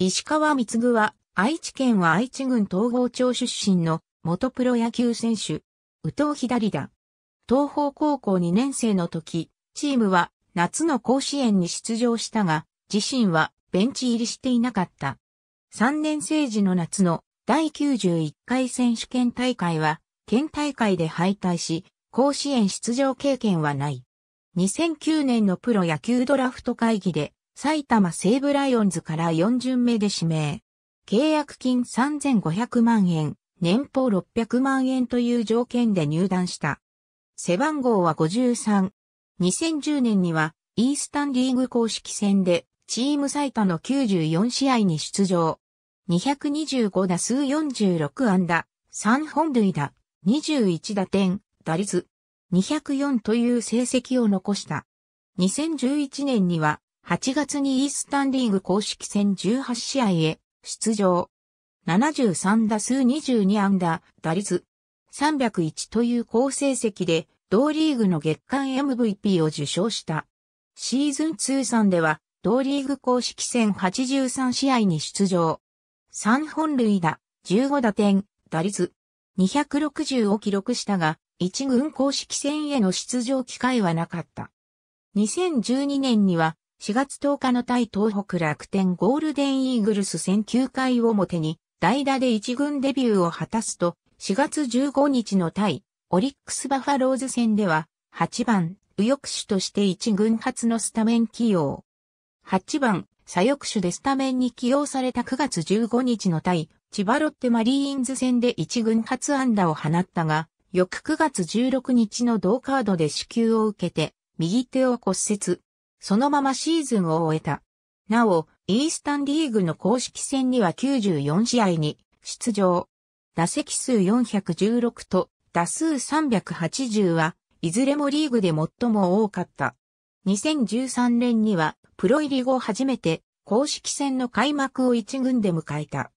石川具は、愛知県は愛知郡東郷町出身の元プロ野球選手、宇藤左だ。東方高校2年生の時、チームは夏の甲子園に出場したが、自身はベンチ入りしていなかった。3年生時の夏の第91回選手権大会は、県大会で敗退し、甲子園出場経験はない。2009年のプロ野球ドラフト会議で、埼玉西武ライオンズから4巡目で指名。契約金3500万円、年俸600万円という条件で入団した。背番号は53。2010年には、イースタンリーグ公式戦で、チーム最多の94試合に出場。225打数46安打、3本塁打、21打点、打率、204という成績を残した。2011年には、8月にイースタンリーグ公式戦18試合へ出場。73打数22安打、打率301という好成績で同リーグの月間 MVP を受賞した。シーズン通算では同リーグ公式戦83試合に出場。3本塁打、15打点、打率260を記録したが、1軍公式戦への出場機会はなかった。2012年には4月10日の対東北楽天ゴールデンイーグルス戦9回表に代打で一軍デビューを果たすと、4月15日の対オリックスバファローズ戦では、8番右翼手として一軍初のスタメン起用。8番左翼手でスタメンに起用された9月15日の対千葉ロッテマリーンズ戦で一軍初安打を放ったが、翌9月16日の同カードで支給を受けて、右手を骨折。そのままシーズンを終えた。なお、イースタンリーグの公式戦には94試合に出場。打席数416と打数380はいずれもリーグで最も多かった。2013年にはプロ入り後初めて公式戦の開幕を一軍で迎えた。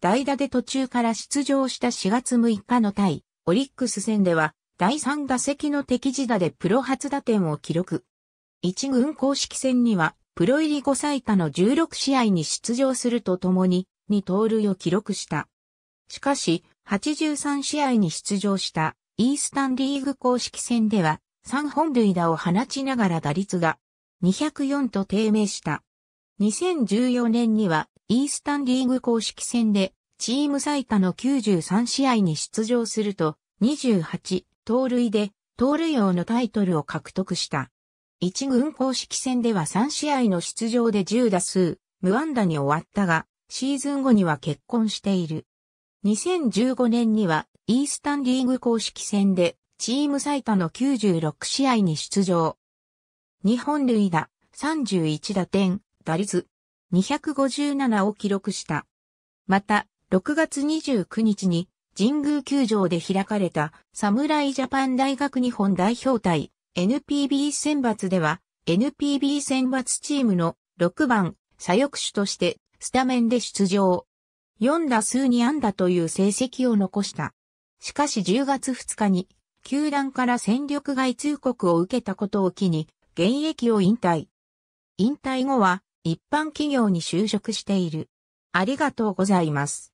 代打で途中から出場した4月6日の対オリックス戦では第3打席の敵地打でプロ初打点を記録。1軍公式戦には、プロ入り後最多の16試合に出場するとともに、2盗塁を記録した。しかし、83試合に出場したイースタンリーグ公式戦では、3本塁打を放ちながら打率が204と低迷した。2014年には、イースタンリーグ公式戦で、チーム最多の93試合に出場すると、28、盗塁で、盗塁王のタイトルを獲得した。1軍公式戦では3試合の出場で10打数、無安打に終わったが、シーズン後には結婚している。2015年には、イースタンリーグ公式戦で、チーム最多の96試合に出場。日本塁打、31打点、打率、257を記録した。また、6月29日に、神宮球場で開かれた、侍ジャパン大学日本代表対 NPB 選抜では、NPB 選抜チームの6番、左翼手として、スタメンで出場。4打数2安打という成績を残した。しかし10月2日に、球団から戦力外通告を受けたことを機に、現役を引退。引退後は、一般企業に就職している。ありがとうございます。